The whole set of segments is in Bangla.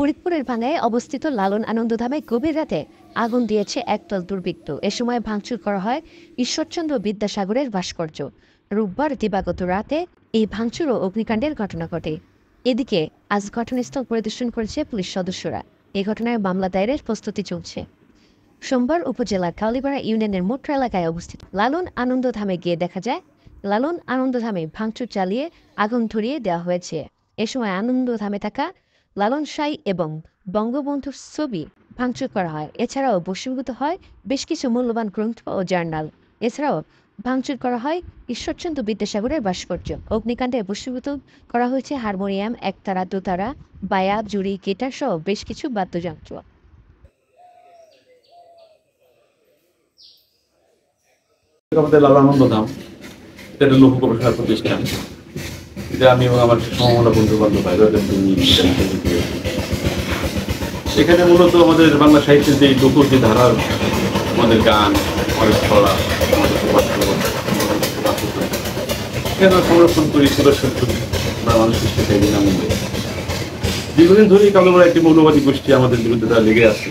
ফরিদপুরের ভাঙায় অবস্থিত লালন আনন্দধামে গভীর রাতে আগুন দিয়েছে একদল দুর্বৃত্ত এ সময় ভাঙচুর করা হয় ঈশ্বরচন্দ্র বিদ্যাসাগরের ভাস্কর্য রোববার দিবাগত রাতে এই ভাঙচুর ও অগ্নিকাণ্ডের ঘটনা ঘটে এদিকে আজ ঘটনাস্থল পরিদর্শন করেছে পুলিশ সদস্যরা এ ঘটনায় মামলা দায়েরের প্রস্তুতি চলছে সোমবার উপজেলার কাউলিপাড়া ইউনিয়নের মোট্র এলাকায় অবস্থিত লালন আনন্দধামে গিয়ে দেখা যায় লালন আনন্দধামে ভাঙচুর চালিয়ে আগুন ধরিয়ে দেওয়া হয়েছে এ সময় আনন্দধামে থাকা লালন সাই এবং বঙ্গবন্ধুর ছবি ভাঙচুর করা হয় এছাড়াও বসীভূত হয় বেশ কিছু মূল্যবান গ্রন্থ ও জার্নাল এছাড়াও ভাঙচুর করা হয় ঈশ্বরচন্দ্র বিদ্যাসাগরের ভাস্কর্য অগ্নিকাণ্ডে বসীভূত করা হয়েছে হারমোনিয়াম একতারা দোতারা বায়াব জুড়ি গিটার সহ বেশ কিছু বাদ্যযন্ত্র আমাদের লালানন্দ নাম এটা লোক গবেষণা প্রতিষ্ঠান এটা আমি এবং আমার সমমনা বন্ধু বান্ধব এখানে মূলত আমাদের বাংলা সাহিত্যের যে দুপুর যে ধারার আমাদের গান অনেক ছড়া কেন সংরক্ষণ করি করি আমরা মানুষের সাথে বিনামূল্যে দীর্ঘদিন ধরেই কালোমরা একটি মৌলবাদী গোষ্ঠী আমাদের বিরুদ্ধে তারা লেগে আছে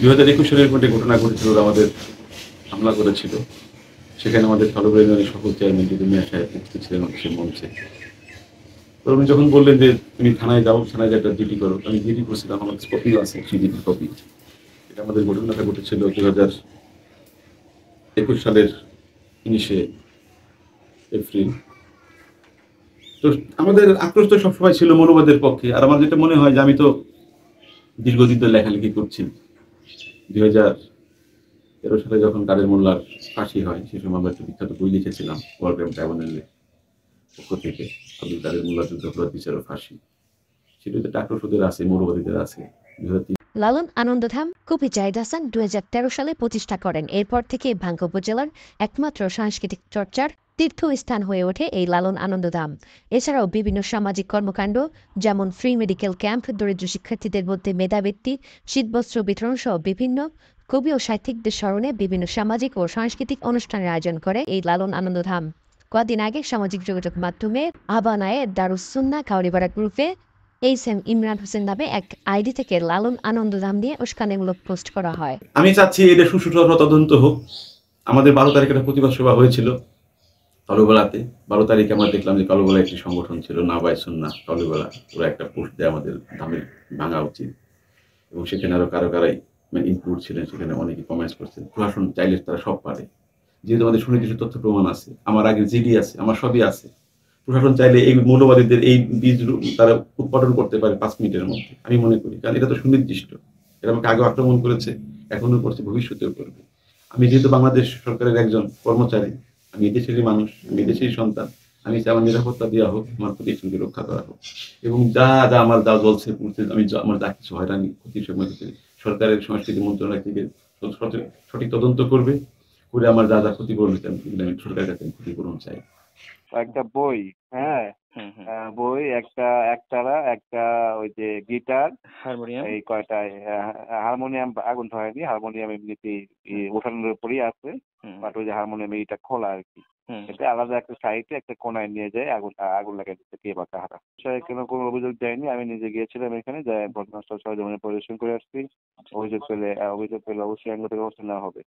দুই হাজার একুশ সালের মধ্যে ঘটনা ঘটেছিল আমাদের হামলা করেছিল সেখানে আমাদের সর্বভারতীয় সকল চেয়ারম্যান যদি মেয়র সাহেব উপস্থিত ছিলেন সে মঞ্চে তো উনি যখন বললেন যে তুমি থানায় যাও থানায় একটা ডিটি করো আমি ডিউটি করছিলাম আমার কপিও আছে সেই ডিটির কপি এটা আমাদের ঘটনাটা ঘটেছিল দু হাজার একুশ সালের উনিশে এপ্রিল তো আমাদের আক্রোশ তো সবসময় ছিল মনোবাদের পক্ষে আর আমার যেটা মনে হয় যে আমি তো দীর্ঘদিন তো লেখালেখি করছি দু হাজার তেরো সালে যখন কাদের মোল্লার ফাঁসি হয় সে সময় আমরা একটা বিখ্যাত বই লিখেছিলাম ওয়ার্ল্ড ট্রাইব্যুনালের পক্ষ থেকে আব্দুল কাদের মোল্লার যুদ্ধ যুদ্ধাপরাধ বিচার ও ফাঁসি সেটা তো টাকা সুদের আছে মৌলবাদীদের আছে দু লালন আনন্দধাম কবি জাহিদ হাসান দু সালে প্রতিষ্ঠা করেন এরপর থেকে ভাঙ্গ উপজেলার একমাত্র সাংস্কৃতিক চর্চার তীর্থস্থান হয়ে ওঠে এই লালন আনন্দধাম এছাড়াও বিভিন্ন সামাজিক কর্মকাণ্ড যেমন ফ্রি মেডিকেল ক্যাম্প দরিদ্র শিক্ষার্থীদের মধ্যে মেধাবৃত্তি শীতবস্ত্র বিতরণ সহ বিভিন্ন কবি ও সাহিত্যিকদের স্মরণে বিভিন্ন সামাজিক ও সাংস্কৃতিক অনুষ্ঠানের আয়োজন করে এই লালন ধাম কদিন আগে সামাজিক যোগাযোগ মাধ্যমে আবানায় দারুসুন্না কাউরিবাড়া গ্রুপে এইচ এম ইমরান হোসেন নামে এক আইডি থেকে লালন উস্কানিমূলক পোস্ট করা হয় আমি চাচ্ছি এটা সুষ্ঠুভাবে তদন্ত হোক আমাদের বারো তারিখে একটা প্রতিবাদ সভা হয়েছিল বারো তারিখে আমরা দেখলাম যে একটি সংগঠন ছিল না ওরা একটা পোস্ট দেয় আমাদের ভাঙা উচিত এবং সেখানে আরো কারো কারাই মানে ইনক্লুড ছিলেন সেখানে অনেকে কমেন্টস করছেন প্রশাসন চাইলে তারা সব পারে যেহেতু আমাদের সুনির্দিষ্ট তথ্য প্রমাণ আছে আমার আগে জিডি আছে আমার সবই আছে প্রশাসন চাইলে এই মৌলবাদীদের এই বীজ তারা উৎপাদন করতে পারে পাঁচ মিনিটের মধ্যে আমি মনে করি কারণ এটা তো সুনির্দিষ্ট এটা আমাকে আগেও আক্রমণ করেছে এখনও করছে ভবিষ্যতেও করবে আমি যেহেতু বাংলাদেশ সরকারের একজন কর্মচারী আমি এদেশেরই মানুষ আমি এদেশেরই সন্তান আমি চাই আমার নিরাপত্তা দেওয়া হোক আমার প্রতিষ্ঠানকে রক্ষা করা হোক এবং যা যা আমার দা জলছে আমি আমার যা কিছু হয়রানি ক্ষতির সময় সরকারের সংস্কৃতি মন্ত্রণালয় থেকে সঠিক তদন্ত করবে করে আমার দাদা ক্ষতিপূরণ হচ্ছে আমি সরকারের কাছে ক্ষতিপূরণ চাই একটা বই হ্যাঁ বই একটা একটারা একটা ওই যে গিটার হারমোনিয়াম এই কয়টা হারমোনিয়াম আগুন ধরেনি হারমোনিয়াম এমনিতে ওঠানোর উপরই আছে বাট ওই যে হারমোনিয়াম এইটা খোলা আর কি এটা আলাদা একটা সাইটে একটা কোনায় নিয়ে যায় আগুন আগুন লাগিয়ে দিচ্ছে কে বা কাহারা সে কোনো কোনো অভিযোগ দেয়নি আমি নিজে গিয়েছিলাম এখানে যা ঘটনাস্থল সরজমিনে পরিদর্শন করে আসছি আচ্ছা। অভিযোগ পেলে অভিযোগ পেলে অবশ্যই আইনগত ব্যবস্থা নেওয়া হবে